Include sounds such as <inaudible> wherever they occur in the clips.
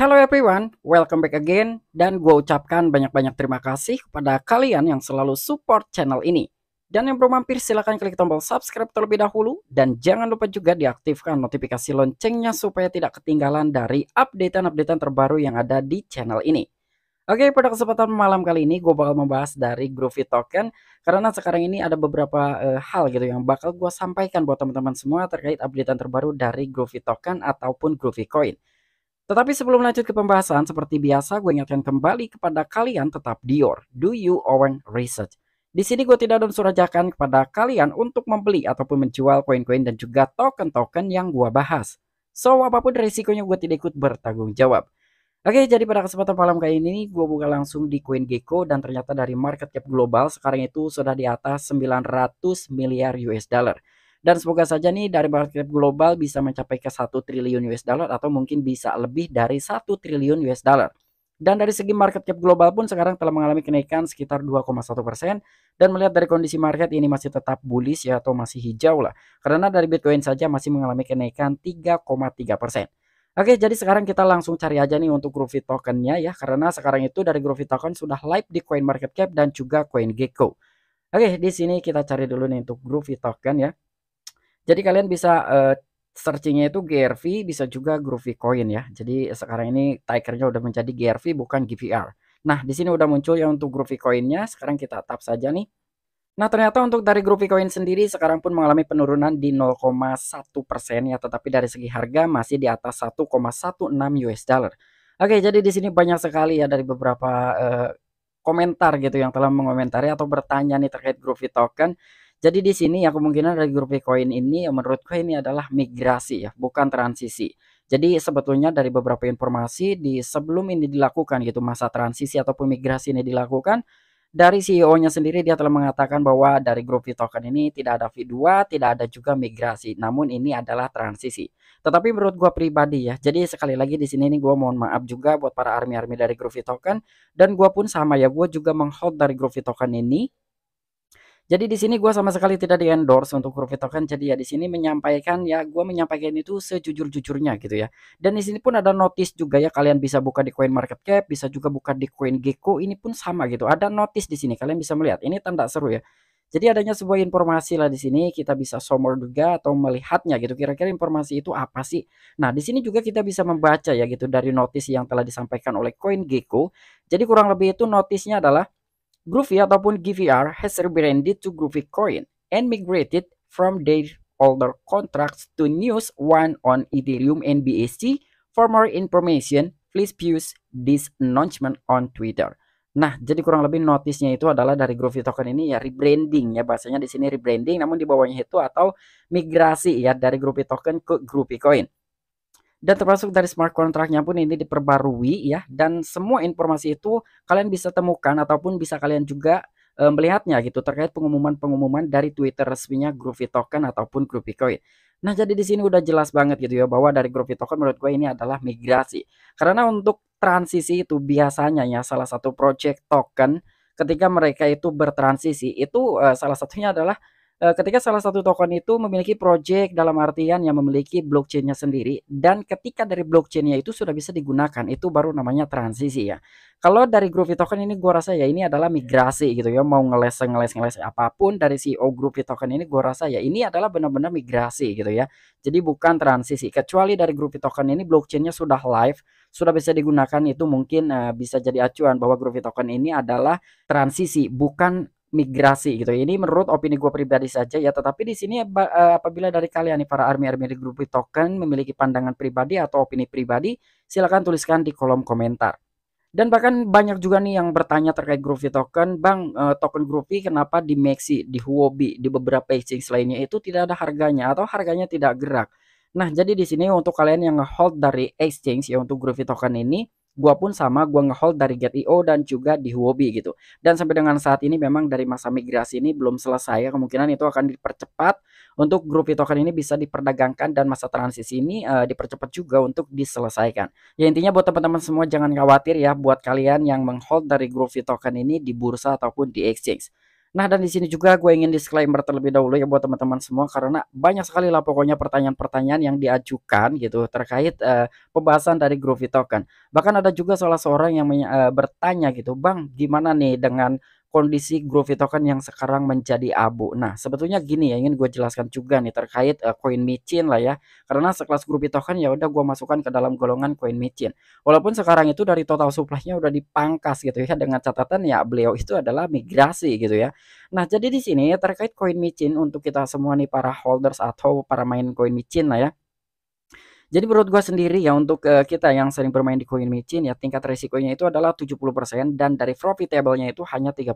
Hello everyone, welcome back again dan gue ucapkan banyak-banyak terima kasih kepada kalian yang selalu support channel ini. Dan yang belum mampir silahkan klik tombol subscribe terlebih dahulu dan jangan lupa juga diaktifkan notifikasi loncengnya supaya tidak ketinggalan dari updatean-updatean terbaru yang ada di channel ini. Oke, pada kesempatan malam kali ini gue bakal membahas dari Groovy Token karena sekarang ini ada beberapa uh, hal gitu yang bakal gue sampaikan buat teman-teman semua terkait updatean terbaru dari Groovy Token ataupun Groovy Coin. Tetapi sebelum lanjut ke pembahasan, seperti biasa gue ingatkan kembali kepada kalian tetap Dior, do you own research. Di sini gue tidak ada surajakan kepada kalian untuk membeli ataupun menjual koin-koin dan juga token-token yang gue bahas. So, apapun risikonya gue tidak ikut bertanggung jawab. Oke, jadi pada kesempatan malam kali ini gue buka langsung di Gecko dan ternyata dari market cap global sekarang itu sudah di atas 900 miliar US dollar dan semoga saja nih dari market cap global bisa mencapai ke 1 triliun US dollar atau mungkin bisa lebih dari 1 triliun US dollar. Dan dari segi market cap global pun sekarang telah mengalami kenaikan sekitar 2,1 Dan melihat dari kondisi market ini masih tetap bullish ya atau masih hijau lah. Karena dari Bitcoin saja masih mengalami kenaikan 3,3 Oke, jadi sekarang kita langsung cari aja nih untuk Groovy tokennya ya. Karena sekarang itu dari Groovy token sudah live di Coin Market Cap dan juga Coin CoinGecko. Oke, di sini kita cari dulu nih untuk Groovy token ya. Jadi kalian bisa uh, searchingnya itu GRV bisa juga Groovy Coin ya. Jadi sekarang ini tikernya udah menjadi GRV bukan GVR. Nah di sini udah muncul ya untuk Groovy Coinnya. Sekarang kita tap saja nih. Nah ternyata untuk dari Groovy Coin sendiri sekarang pun mengalami penurunan di 0,1 persen ya. Tetapi dari segi harga masih di atas 1,16 US dollar. Oke jadi di sini banyak sekali ya dari beberapa uh, komentar gitu yang telah mengomentari atau bertanya nih terkait Groovy Token. Jadi di sini ya kemungkinan dari grup Bitcoin ini menurutku ini adalah migrasi ya, bukan transisi. Jadi sebetulnya dari beberapa informasi di sebelum ini dilakukan gitu masa transisi ataupun migrasi ini dilakukan dari CEO-nya sendiri dia telah mengatakan bahwa dari grup V-Token ini tidak ada V2, tidak ada juga migrasi. Namun ini adalah transisi. Tetapi menurut gua pribadi ya. Jadi sekali lagi di sini ini gua mohon maaf juga buat para army-army dari grup V-Token dan gua pun sama ya, gua juga menghold dari grup V-Token ini jadi di sini gue sama sekali tidak di endorse untuk Kurve Token. Jadi ya di sini menyampaikan ya gue menyampaikan itu sejujur-jujurnya gitu ya. Dan di sini pun ada notice juga ya kalian bisa buka di Coin Market Cap, bisa juga buka di Coin Gecko. Ini pun sama gitu. Ada notice di sini kalian bisa melihat. Ini tanda seru ya. Jadi adanya sebuah informasi lah di sini kita bisa somor juga atau melihatnya gitu. Kira-kira informasi itu apa sih? Nah di sini juga kita bisa membaca ya gitu dari notice yang telah disampaikan oleh Coin Gecko. Jadi kurang lebih itu notisnya adalah Groovy e ataupun GVR has rebranded to Groovy Coin e and migrated from their older contracts to news one on Ethereum and BSC. For more information, please use this announcement on Twitter. Nah, jadi kurang lebih notisnya itu adalah dari Groovy e Token ini ya rebranding ya bahasanya di sini rebranding namun di bawahnya itu atau migrasi ya dari Groovy Token ke Groovy Coin dan termasuk dari smart contractnya pun ini diperbarui ya dan semua informasi itu kalian bisa temukan ataupun bisa kalian juga e, melihatnya gitu terkait pengumuman-pengumuman dari Twitter resminya Groovy Token ataupun Groovy Coin. Nah, jadi di sini udah jelas banget gitu ya bahwa dari Groovy Token menurut gue ini adalah migrasi. Karena untuk transisi itu biasanya ya salah satu project token ketika mereka itu bertransisi itu e, salah satunya adalah Eh, ketika salah satu token itu memiliki project dalam artian yang memiliki blockchainnya sendiri dan ketika dari blockchainnya itu sudah bisa digunakan itu baru namanya transisi ya kalau dari Groovy Token ini gua rasa ya ini adalah migrasi gitu ya mau ngeles ngeles ngeles apapun dari CEO Groovy Token ini gua rasa ya ini adalah benar-benar migrasi gitu ya jadi bukan transisi kecuali dari Groovy Token ini blockchainnya sudah live sudah bisa digunakan itu mungkin uh, bisa jadi acuan bahwa Groovy Token ini adalah transisi bukan migrasi gitu. Ini menurut opini gue pribadi saja ya. Tetapi di sini eh, apabila dari kalian nih para army-army group token memiliki pandangan pribadi atau opini pribadi, silahkan tuliskan di kolom komentar. Dan bahkan banyak juga nih yang bertanya terkait Groovy token, Bang, eh, token Groovy kenapa di Maxi, di Huobi, di beberapa exchange lainnya itu tidak ada harganya atau harganya tidak gerak. Nah, jadi di sini untuk kalian yang hold dari exchange ya untuk Groovy token ini, gua pun sama gua ngehold dari Get.io dan juga di Huobi gitu dan sampai dengan saat ini memang dari masa migrasi ini belum selesai kemungkinan itu akan dipercepat untuk grup token ini bisa diperdagangkan dan masa transisi ini uh, dipercepat juga untuk diselesaikan ya intinya buat teman-teman semua jangan khawatir ya buat kalian yang menghold dari grup token ini di bursa ataupun di exchange Nah dan di sini juga gue ingin disclaimer terlebih dahulu ya buat teman-teman semua karena banyak sekali lah pokoknya pertanyaan-pertanyaan yang diajukan gitu terkait uh, pembahasan dari Groovy Token. Bahkan ada juga salah seorang yang uh, bertanya gitu, "Bang, gimana nih dengan kondisi Groovy Token yang sekarang menjadi abu. Nah, sebetulnya gini ya, ingin gue jelaskan juga nih terkait uh, Coin micin lah ya. Karena sekelas Groovy Token ya udah gue masukkan ke dalam golongan Coin micin. Walaupun sekarang itu dari total supply-nya udah dipangkas gitu ya dengan catatan ya beliau itu adalah migrasi gitu ya. Nah, jadi di sini terkait Coin micin untuk kita semua nih para holders atau para main Coin micin lah ya jadi menurut gue sendiri ya untuk uh, kita yang sering bermain di coin machine ya tingkat resikonya itu adalah 70% dan dari profitable-nya itu hanya 30%.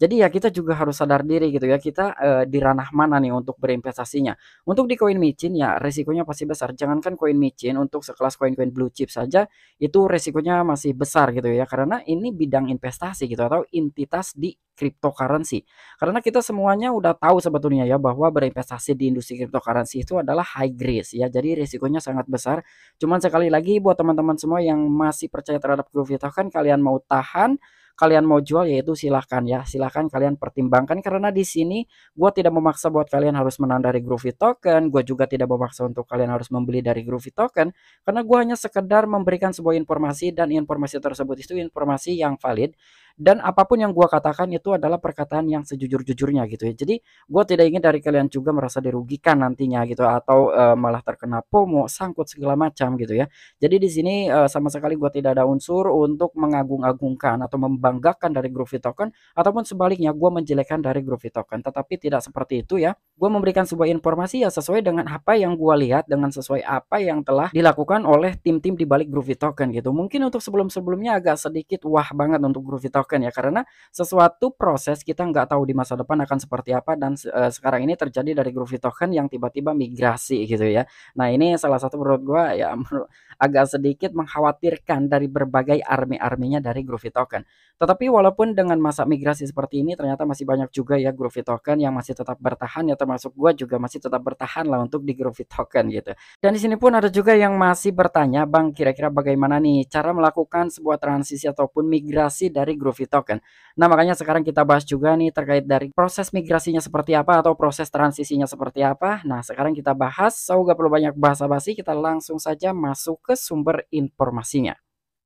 Jadi ya kita juga harus sadar diri gitu ya kita uh, di ranah mana nih untuk berinvestasinya. Untuk di koin micin ya resikonya pasti besar. Jangankan koin micin untuk sekelas koin-koin blue chip saja itu resikonya masih besar gitu ya karena ini bidang investasi gitu atau entitas di cryptocurrency. Karena kita semuanya udah tahu sebetulnya ya bahwa berinvestasi di industri cryptocurrency itu adalah high risk ya. Jadi resikonya sangat besar. Cuman sekali lagi buat teman-teman semua yang masih percaya terhadap crypto kan kalian mau tahan kalian mau jual yaitu silahkan ya silahkan ya. kalian pertimbangkan karena di sini gue tidak memaksa buat kalian harus menang dari Groovy Token gue juga tidak memaksa untuk kalian harus membeli dari Groovy Token karena gue hanya sekedar memberikan sebuah informasi dan informasi tersebut itu informasi yang valid dan apapun yang gue katakan itu adalah perkataan yang sejujur-jujurnya gitu ya. Jadi gue tidak ingin dari kalian juga merasa dirugikan nantinya gitu atau uh, malah terkena promo, sangkut segala macam gitu ya. Jadi di sini uh, sama sekali gue tidak ada unsur untuk mengagung-agungkan atau membanggakan dari Groovy Token ataupun sebaliknya gue menjelekkan dari Groovy Token, tetapi tidak seperti itu ya. Gue memberikan sebuah informasi ya sesuai dengan apa yang gue lihat dengan sesuai apa yang telah dilakukan oleh tim-tim di balik Groovy Token gitu. Mungkin untuk sebelum-sebelumnya agak sedikit wah banget untuk Groovy Token token ya karena sesuatu proses kita nggak tahu di masa depan akan seperti apa dan uh, sekarang ini terjadi dari Groovy Token yang tiba-tiba migrasi gitu ya. Nah ini salah satu menurut gue ya <laughs> agak sedikit mengkhawatirkan dari berbagai army-arminya dari Groovy Token. Tetapi walaupun dengan masa migrasi seperti ini ternyata masih banyak juga ya Groovy Token yang masih tetap bertahan ya termasuk gue juga masih tetap bertahan lah untuk di Groovy Token gitu. Dan di sini pun ada juga yang masih bertanya bang kira-kira bagaimana nih cara melakukan sebuah transisi ataupun migrasi dari Groovy Groovy Token. Kan. Nah, makanya sekarang kita bahas juga nih terkait dari proses migrasinya seperti apa atau proses transisinya seperti apa. Nah, sekarang kita bahas. So, gak perlu banyak bahasa basi kita langsung saja masuk ke sumber informasinya.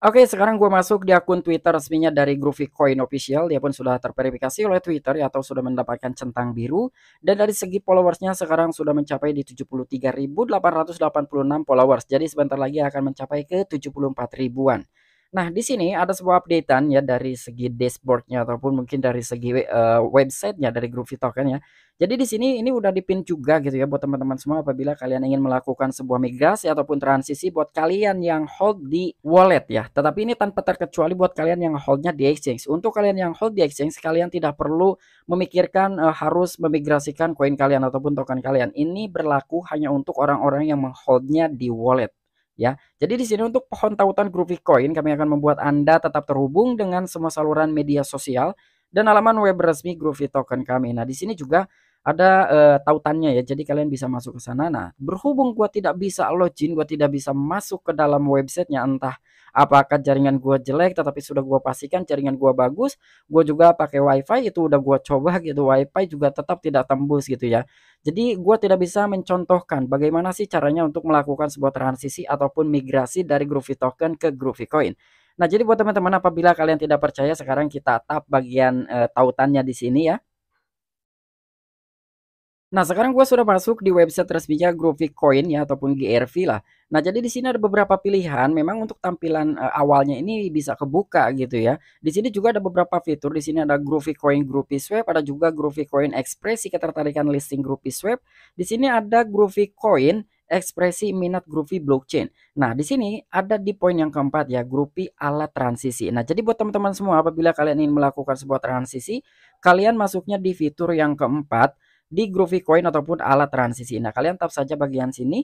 Oke, sekarang gue masuk di akun Twitter resminya dari Groovy Coin Official. Dia pun sudah terverifikasi oleh Twitter atau sudah mendapatkan centang biru. Dan dari segi followersnya sekarang sudah mencapai di 73.886 followers. Jadi sebentar lagi akan mencapai ke 74 ribuan. Nah, di sini ada sebuah updatean ya dari segi dashboardnya ataupun mungkin dari segi uh, websitenya dari grup Token ya. Jadi di sini ini udah dipin juga gitu ya buat teman-teman semua apabila kalian ingin melakukan sebuah migrasi ataupun transisi buat kalian yang hold di wallet ya. Tetapi ini tanpa terkecuali buat kalian yang holdnya di exchange. Untuk kalian yang hold di exchange, kalian tidak perlu memikirkan uh, harus memigrasikan koin kalian ataupun token kalian. Ini berlaku hanya untuk orang-orang yang mengholdnya di wallet ya. Jadi di sini untuk pohon tautan grup Bitcoin kami akan membuat Anda tetap terhubung dengan semua saluran media sosial dan halaman web resmi Groovy Token kami. Nah, di sini juga ada uh, tautannya ya. Jadi kalian bisa masuk ke sana. Nah, berhubung gua tidak bisa login, gua tidak bisa masuk ke dalam websitenya entah apakah jaringan gua jelek tetapi sudah gua pastikan jaringan gua bagus. Gua juga pakai WiFi itu udah gua coba gitu. WiFi juga tetap tidak tembus gitu ya. Jadi gua tidak bisa mencontohkan bagaimana sih caranya untuk melakukan sebuah transisi ataupun migrasi dari Groovy Token ke Groovy Coin. Nah, jadi buat teman-teman apabila kalian tidak percaya sekarang kita tap bagian e, tautannya di sini ya. Nah, sekarang gue sudah masuk di website resminya Groovy Coin ya ataupun GRV lah. Nah, jadi di sini ada beberapa pilihan. Memang untuk tampilan uh, awalnya ini bisa kebuka gitu ya. Di sini juga ada beberapa fitur. Di sini ada Groovy Coin Groovy Swap, ada juga Groovy Coin Ekspresi ketertarikan listing Groovy Swap. Di sini ada Groovy Coin ekspresi minat Groovy blockchain. Nah, di sini ada di poin yang keempat ya, Groovy alat transisi. Nah, jadi buat teman-teman semua apabila kalian ingin melakukan sebuah transisi, kalian masuknya di fitur yang keempat di Groovy Coin ataupun alat transisi. Nah, kalian tap saja bagian sini.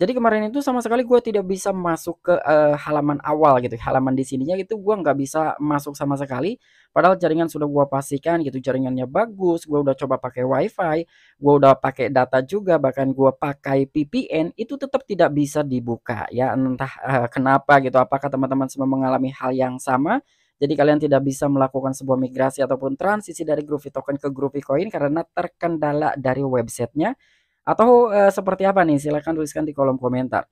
Jadi kemarin itu sama sekali gue tidak bisa masuk ke uh, halaman awal gitu, halaman di sininya gitu gue nggak bisa masuk sama sekali. Padahal jaringan sudah gue pastikan gitu jaringannya bagus, gue udah coba pakai WiFi, gue udah pakai data juga, bahkan gue pakai VPN itu tetap tidak bisa dibuka ya entah uh, kenapa gitu. Apakah teman-teman semua mengalami hal yang sama? Jadi kalian tidak bisa melakukan sebuah migrasi ataupun transisi dari Groovy Token ke Groovy Coin karena terkendala dari websitenya. Atau uh, seperti apa nih? Silahkan tuliskan di kolom komentar.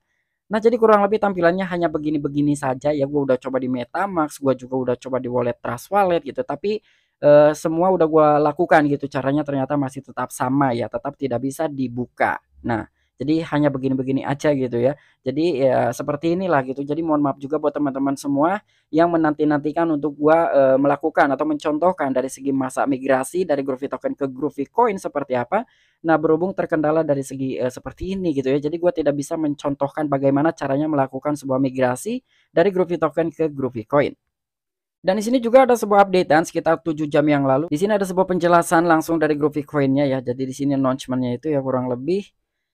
Nah jadi kurang lebih tampilannya hanya begini-begini saja ya. Gue udah coba di Metamax, gue juga udah coba di wallet Trust Wallet gitu. Tapi e, semua udah gue lakukan gitu. Caranya ternyata masih tetap sama ya. Tetap tidak bisa dibuka. Nah jadi hanya begini-begini aja gitu ya jadi ya seperti inilah gitu jadi mohon maaf juga buat teman-teman semua yang menanti-nantikan untuk gua uh, melakukan atau mencontohkan dari segi masa migrasi dari Groovy Token ke Groovy Coin seperti apa nah berhubung terkendala dari segi uh, seperti ini gitu ya jadi gua tidak bisa mencontohkan bagaimana caranya melakukan sebuah migrasi dari Groovy Token ke Groovy Coin dan di sini juga ada sebuah updatean sekitar 7 jam yang lalu. Di sini ada sebuah penjelasan langsung dari Groovy Coin-nya ya. Jadi di sini announcement-nya itu ya kurang lebih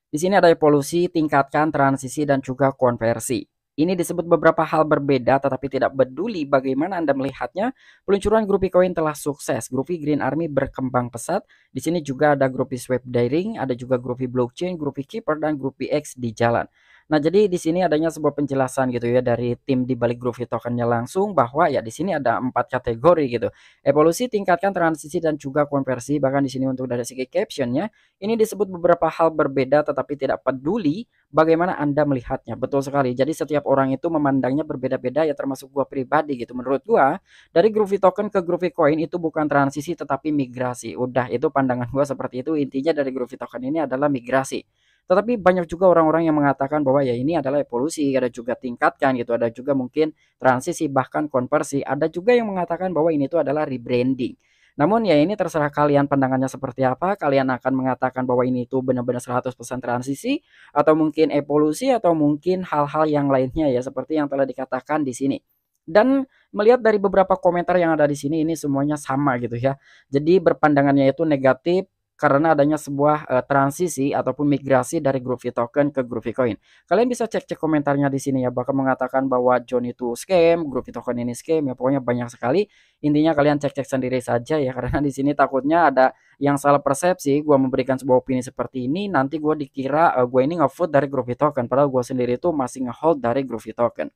di sini ada evolusi, tingkatkan, transisi, dan juga konversi. Ini disebut beberapa hal berbeda tetapi tidak peduli bagaimana Anda melihatnya. Peluncuran Grupi Coin telah sukses. Grupi Green Army berkembang pesat. Di sini juga ada Grupi Swap Daring, ada juga Grupi Blockchain, Grupi Keeper, dan Grupi X di jalan. Nah, jadi di sini adanya sebuah penjelasan gitu ya dari tim di balik Groovy tokennya langsung bahwa ya di sini ada empat kategori gitu. Evolusi, tingkatkan transisi dan juga konversi. Bahkan di sini untuk dari segi captionnya ini disebut beberapa hal berbeda tetapi tidak peduli bagaimana Anda melihatnya. Betul sekali. Jadi setiap orang itu memandangnya berbeda-beda ya termasuk gua pribadi gitu. Menurut gua dari Groovy token ke Groovy coin itu bukan transisi tetapi migrasi. Udah itu pandangan gua seperti itu. Intinya dari Groovy token ini adalah migrasi. Tetapi banyak juga orang-orang yang mengatakan bahwa ya ini adalah evolusi, ada juga tingkatkan gitu, ada juga mungkin transisi bahkan konversi, ada juga yang mengatakan bahwa ini itu adalah rebranding. Namun ya ini terserah kalian pandangannya seperti apa. Kalian akan mengatakan bahwa ini itu benar-benar 100% transisi atau mungkin evolusi atau mungkin hal-hal yang lainnya ya seperti yang telah dikatakan di sini. Dan melihat dari beberapa komentar yang ada di sini ini semuanya sama gitu ya. Jadi berpandangannya itu negatif, karena adanya sebuah uh, transisi ataupun migrasi dari Groovy Token ke Groovy Coin. Kalian bisa cek-cek komentarnya di sini ya, bahkan mengatakan bahwa John itu scam, Groovy Token ini scam, ya pokoknya banyak sekali. Intinya kalian cek-cek sendiri saja ya, <laughs> karena di sini takutnya ada yang salah persepsi, Gua memberikan sebuah opini seperti ini, nanti gue dikira uh, eh, gue ini ngefood dari Groovy Token, padahal gue sendiri itu masih ngehold dari Groovy Token.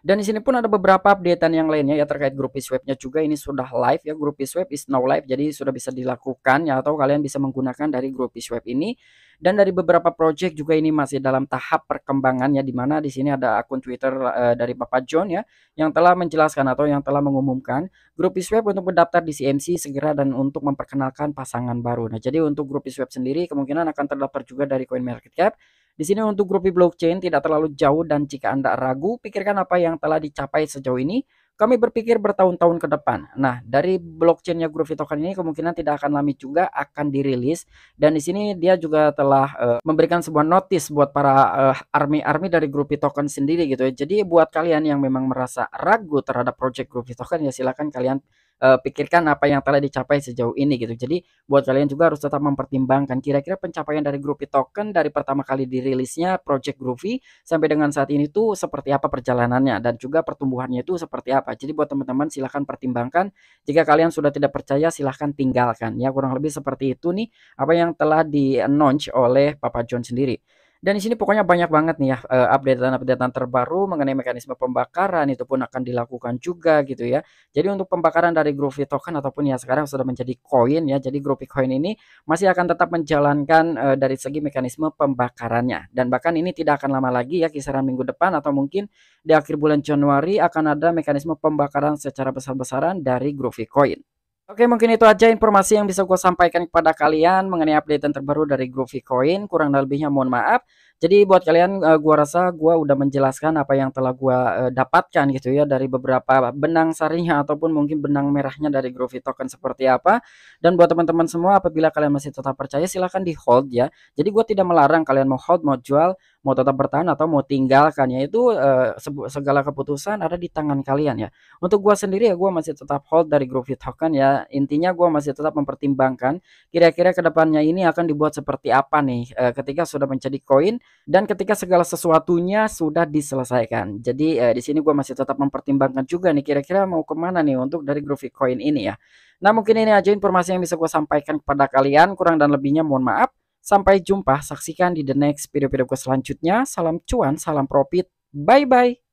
Dan di sini pun ada beberapa updatean yang lainnya ya terkait grup iswebnya juga ini sudah live ya grup swap is now live jadi sudah bisa dilakukan ya atau kalian bisa menggunakan dari grup swap ini dan dari beberapa project juga ini masih dalam tahap perkembangannya di mana di sini ada akun Twitter uh, dari Bapak John ya yang telah menjelaskan atau yang telah mengumumkan grup swap untuk mendaftar di CMC segera dan untuk memperkenalkan pasangan baru. Nah, jadi untuk grup swap sendiri kemungkinan akan terdaftar juga dari CoinMarketCap di sini untuk Grupi Blockchain tidak terlalu jauh dan jika Anda ragu, pikirkan apa yang telah dicapai sejauh ini. Kami berpikir bertahun-tahun ke depan. Nah, dari blockchainnya Groovy Token ini kemungkinan tidak akan lama juga akan dirilis. Dan di sini dia juga telah uh, memberikan sebuah notis buat para eh, army-army uh, dari Groovy Token sendiri gitu ya. Jadi buat kalian yang memang merasa ragu terhadap project Groovy Token ya silakan kalian uh, pikirkan apa yang telah dicapai sejauh ini gitu. Jadi buat kalian juga harus tetap mempertimbangkan kira-kira pencapaian dari Groovy Token dari pertama kali dirilisnya Project Groovy sampai dengan saat ini tuh seperti apa perjalanannya dan juga pertumbuhannya itu seperti apa. Jadi buat teman-teman silahkan pertimbangkan. Jika kalian sudah tidak percaya silahkan tinggalkan. Ya kurang lebih seperti itu nih apa yang telah di-announce oleh Papa John sendiri. Dan di sini pokoknya banyak banget nih ya eh, updatean-updatean terbaru mengenai mekanisme pembakaran itu pun akan dilakukan juga gitu ya. Jadi untuk pembakaran dari Groovy token ataupun ya sekarang sudah menjadi koin ya. Jadi Groovy coin ini masih akan tetap menjalankan uh, dari segi mekanisme pembakarannya dan bahkan ini tidak akan lama lagi ya kisaran minggu depan atau mungkin di akhir bulan Januari akan ada mekanisme pembakaran secara besar-besaran dari Groovy coin. Oke, mungkin itu aja informasi yang bisa gue sampaikan kepada kalian mengenai update terbaru dari Groovy Coin. Kurang lebihnya mohon maaf. Jadi buat kalian uh, gua rasa gua udah menjelaskan apa yang telah gua uh, dapatkan gitu ya dari beberapa benang sarinya ataupun mungkin benang merahnya dari Groovy Token seperti apa. Dan buat teman-teman semua apabila kalian masih tetap percaya silahkan di hold ya. Jadi gua tidak melarang kalian mau hold, mau jual, mau tetap bertahan atau mau tinggalkan ya itu uh, segala keputusan ada di tangan kalian ya. Untuk gua sendiri ya gua masih tetap hold dari Groovy Token ya. Intinya gua masih tetap mempertimbangkan kira-kira kedepannya ini akan dibuat seperti apa nih uh, ketika sudah menjadi koin dan ketika segala sesuatunya sudah diselesaikan. Jadi eh, di sini gue masih tetap mempertimbangkan juga nih kira-kira mau kemana nih untuk dari Groovy Coin ini ya. Nah mungkin ini aja informasi yang bisa gue sampaikan kepada kalian. Kurang dan lebihnya mohon maaf. Sampai jumpa, saksikan di the next video-video gue selanjutnya. Salam cuan, salam profit. Bye-bye.